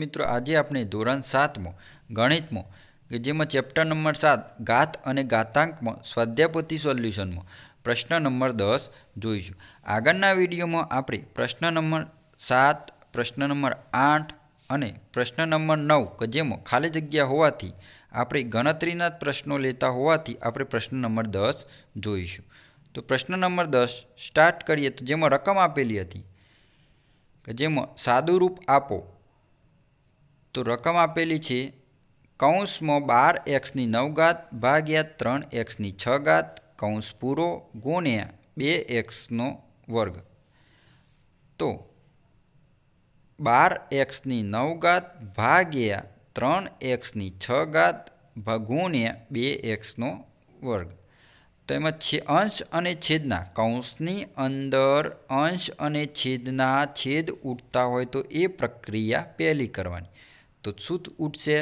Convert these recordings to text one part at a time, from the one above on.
મિત્રો આજે આપણે ધોરણ સાતમો ગણિતમાં કે જેમાં ચેપ્ટર નંબર સાત ગાત અને ગાતાંકમાં સ્વાધ્યાપતિ સોલ્યુશનમાં પ્રશ્ન નંબર દસ જોઈશું આગળના વિડીયોમાં આપણે પ્રશ્ન નંબર સાત પ્રશ્ન નંબર આઠ અને પ્રશ્ન નંબર નવ કે જેમાં ખાલી જગ્યા હોવાથી આપણે ગણતરીના પ્રશ્નો લેતા હોવાથી આપણે પ્રશ્ન નંબર દસ જોઈશું તો પ્રશ્ન નંબર દસ સ્ટાર્ટ કરીએ તો જેમાં રકમ આપેલી હતી કે જેમાં સાદું રૂપ આપો તો રકમ આપેલી છે કૌંસમાં બાર એક્સની નવ ઘાત ભાગ્યા ત્રણ એક્સની છ ઘાત કૌંસ પૂરો ગુણ્યા બે એક્સનો વર્ગ તો બાર એક્સની નવ ઘાત ભાગ્યા ત્રણ એક્સની છ ઘાત ગુણ્યા બે એક્સનો વર્ગ તો એમાં છે અંશ અને છેદના કૌંસની અંદર અંશ અને છેદના છેદ ઉઠતા હોય તો એ પ્રક્રિયા પહેલી કરવાની તો શું ઉઠશે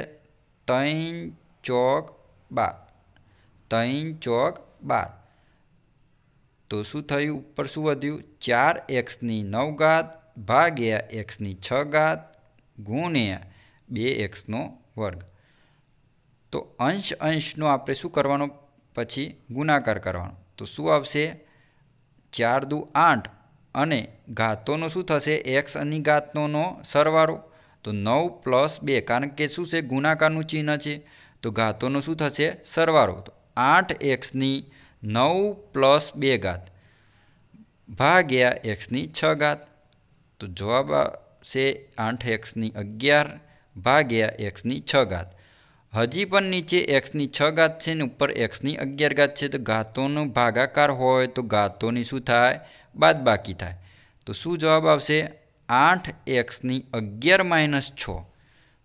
ત્રણ ચોક બાર ત્રણ ચોક બાર તો શું થયું ઉપર શું વધ્યું ચાર એક્સની નવ ઘાત ભાગ્યા એક્સની છ ઘાત ગુણ્યા બે એક્સનો વર્ગ તો અંશ અંશનો આપણે શું કરવાનો પછી ગુણાકાર કરવાનો તો શું આવશે ચાર દુ આઠ અને ઘાતોનો શું થશે એક્સ અની ઘાતનોનો સરવાળો તો નવ પ્લસ બે કારણ કે શું છે ગુણાકારનું ચિહ્ન છે તો ઘાતોનો શું થશે સરવારો તો આઠ એક્સની નવ પ્લસ બે ઘાત ભાગ્યા એક્સની છ ઘાત તો જવાબ આવશે આઠ એક્સની અગિયાર ભાગ્યા એક્સની છ ઘાત હજી પણ નીચે એક્સની છ ઘાત છે ને ઉપર એક્સની અગિયાર ઘાત છે તો ઘાતોનો ભાગાકાર હોય તો ઘાતોની શું થાય બાદબાકી થાય તો શું જવાબ આવશે आठ एक्स अगियार माइनस छ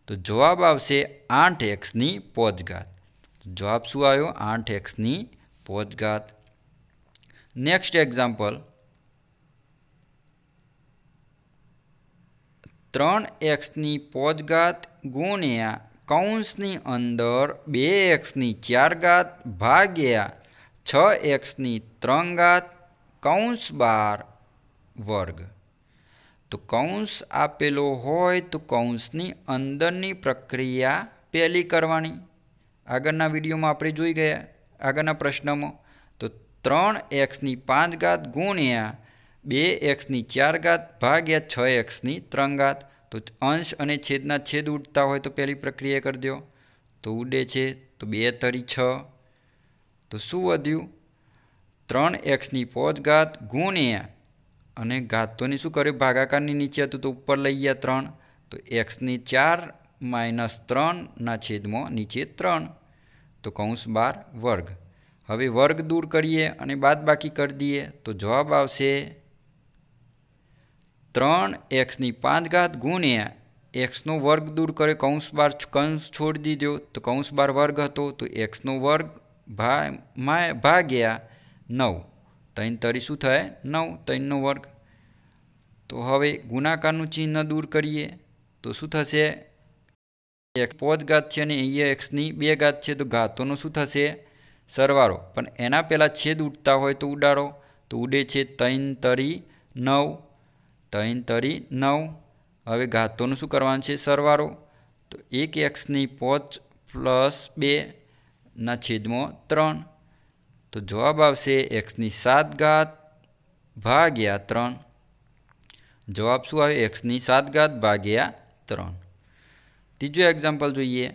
तो जवाब आठ एक्स पोचघात जवाब शू आयो आठ एक्स पोचघात नेक्स्ट एक्जाम्पल तर एक्स पोचघात गुण्या कौंस अंदर बे एक्स चार घात भाग्या छ एक्स त्रन घात कौश बार वर्ग તો કૌંસ આપેલો હોય તો કૌંસની અંદરની પ્રક્રિયા પહેલી કરવાની આગળના વિડીયોમાં આપણે જોઈ ગયા આગળના પ્રશ્નમાં તો ત્રણ એક્સની પાંચ ઘાત ગુણ્યા બે એક્સની ચાર ઘાત ભાગ્યા છ એક્સની ત્રણ ઘાત તો અંશ અને છેદના છેદ ઉડતા હોય તો પહેલી પ્રક્રિયા કરી દો તો ઉડે છે તો બે તરી છ તો શું વધ્યું ત્રણ એક્સની પોચ ઘાત ગુણ્યા અને ઘાતોની શું કર્યું ભાગાકારની નીચે હતું તો ઉપર લઈ ગયા ત્રણ તો એક્સની ચાર માઇનસ ત્રણના છેદમાં નીચે ત્રણ તો કૌંસ બાર વર્ગ હવે વર્ગ દૂર કરીએ અને બાદ બાકી કરી દઈએ તો જવાબ આવશે ત્રણ એક્સની પાંચ ઘાત ગુણ્યા એક્સનો વર્ગ દૂર કરે કૌંસ બાર કૌંસ છોડી દીધો તો કૌંસ બાર વર્ગ હતો તો એક્સનો વર્ગ ભા ભાગ્યા નવ ત્રણ તરી શું થાય નવ ત્રણનો વર્ગ તો હવે ગુણાકારનું ચિહ્ન દૂર કરીએ તો શું થશે એક પોચ ગાત છે અને અહીંયા એક્સની બે ગાત છે તો ઘાતોનો શું થશે સરવારો પણ એના પહેલાં છેદ ઉડતા હોય તો ઉડાડો તો ઉડે છે ત્રણ તરી નવ ત્રણ તરી નવ હવે ઘાતોનું શું કરવાનું છે સરવારો તો એક એક્સની પોચ પ્લસ બેના છેદમાં ત્રણ तो जवाब આવશે x ની 7 घात ભાગ્યા 3 જવાબ શું આવે x ની 7 घात ભાગ્યા 3 ત્રીજો एग्जांपल જોઈએ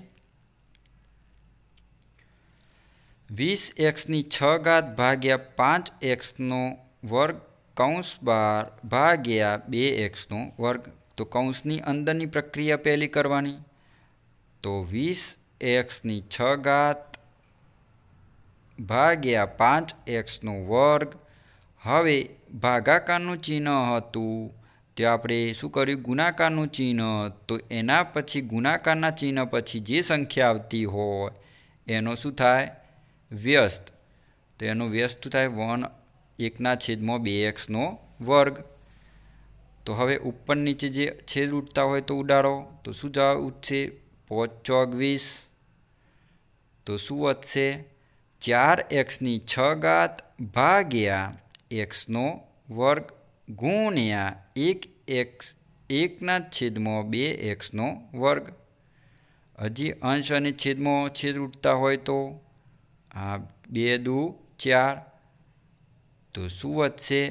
20x ની 6 घात ભાગ્યા 5x નો વર્ગ કૌંસ ભાર ભાગ્યા 2x નો વર્ગ તો કૌંસ ની અંદર ની પ્રક્રિયા પહેલી કરવાની તો 20x ની 6 घात ભાગ્યા પાંચ એક્સનો વર્ગ હવે ભાગાકારનું ચિહ્ન હતું તે આપણે શું કર્યું ગુણાકારનું ચિહ્ન તો એના પછી ગુણાકારના ચિહ્ન પછી જે સંખ્યા આવતી હોય એનો શું થાય વ્યસ્ત તો એનો વ્યસ્ત થાય વન એકના છેદમાં બે એક્સનો વર્ગ તો હવે ઉપર નીચે જે છેદ ઉઠતા હોય તો ઉડાડો તો શું જવાબ ઉઠશે પોચ ચોગવીસ તો શું વધશે ચાર એક્સની છ ઘાત ભાગ્યા એક્સનો વર્ગ ગુણ્યા એક એક્સ એકના છેદમાં બે એક્સનો વર્ગ હજી અંશ અને છેદમાં છેદ ઉઠતા હોય તો આ બે દુ ચાર તો શું વધશે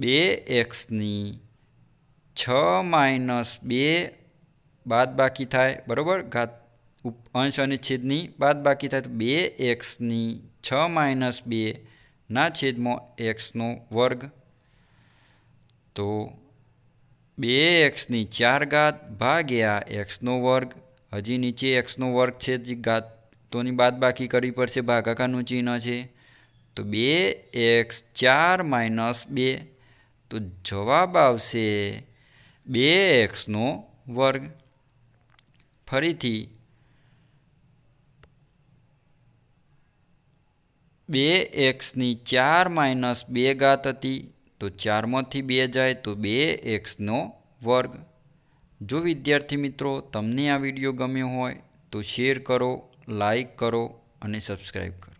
બે એક્સની છ માઇનસ બે બાદ બાકી થાય બરાબર ઘાત અંશ અને છેદની બાદ બાકી થાય તો બે એક્સની છ માઇનસ બેના છેદમાં એક્સનો વર્ગ તો બે એક્સની ચાર ઘાત ભાગ્યા એક્સનો વર્ગ હજી નીચે એક્સનો વર્ગ છે જે ઘાત તોની બાદ બાકી કરવી પડશે ભાગાકારનું ચિહ્ન છે તો બે એક્સ ચાર માઇનસ બે તો જવાબ આવશે બે એક્સનો વર્ગ ફરીથી બે એક્સની ચાર માઇનસ બે ઘાત હતી તો ચારમાંથી બે જાય તો બે એક્સનો વર્ગ જો વિદ્યાર્થી મિત્રો તમને આ વિડીયો ગમ્યો હોય તો શેર કરો લાઈક કરો અને સબસ્ક્રાઈબ કરો